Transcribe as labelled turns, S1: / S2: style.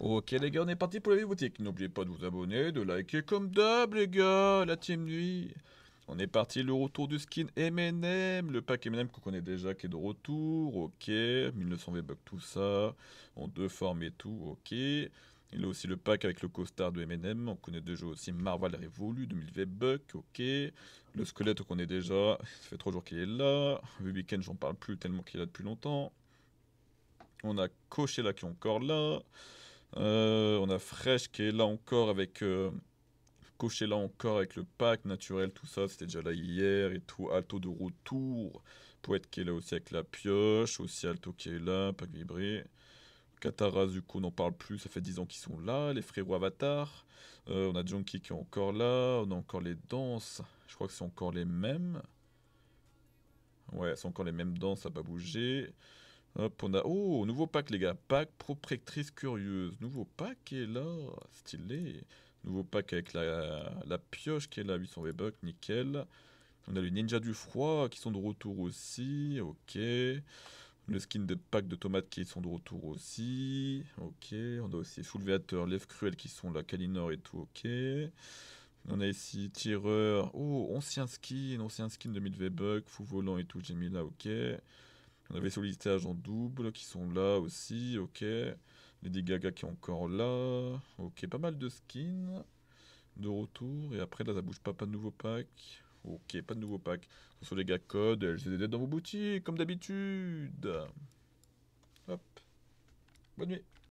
S1: Ok les gars, on est parti pour la boutique, N'oubliez pas de vous abonner, de liker comme d'hab les gars, la team nuit. On est parti, le retour du skin M&M, le pack M&M qu'on connaît déjà qui est de retour, ok, 1900 V-Bucks tout ça, en deux formes et tout, ok. Il a aussi le pack avec le costard de M&M, on connaît déjà aussi Marvel Révolu, 2000 V-Bucks, ok. Le squelette qu'on connaît déjà, ça fait trois jours qu'il est là, le week-end j'en parle plus tellement qu'il est là depuis longtemps. On a Coché là qui est encore là. Euh, on a Fresh qui est là encore avec. Euh, Coché là encore avec le pack naturel, tout ça, c'était déjà là hier et tout. Alto de retour. Poète qui est là aussi avec la pioche. Aussi Alto qui est là, pack vibré. Katarazuko, on n'en parle plus, ça fait 10 ans qu'ils sont là. Les frérots Avatar. Euh, on a Junkie qui est encore là. On a encore les danses. Je crois que c'est encore les mêmes. Ouais, c'est encore les mêmes danses, ça n'a pas bougé. Hop, on a... Oh, nouveau pack, les gars. Pack proprectrice curieuse. Nouveau pack est là. Stylé. Nouveau pack avec la, la pioche qui est là. 800 v nickel. On a les ninjas du froid qui sont de retour aussi. Ok. Le skin de pack de tomates qui sont de retour aussi. Ok. On a aussi soulevateur, lèvres cruel qui sont là. Kalinor et tout. Ok. On a ici tireur. Oh, ancien skin. Ancien skin de 1000 V-Bucks. Fou volant et tout. J'ai mis là. Ok. On avait sollicité agent double qui sont là aussi, ok. Les Gaga qui est encore là. Ok, pas mal de skins de retour. Et après, là, ça bouge pas, pas de nouveau pack. Ok, pas de nouveau pack. Ce sont les gars code, LGDD dans vos boutiques, comme d'habitude. Hop. Bonne nuit.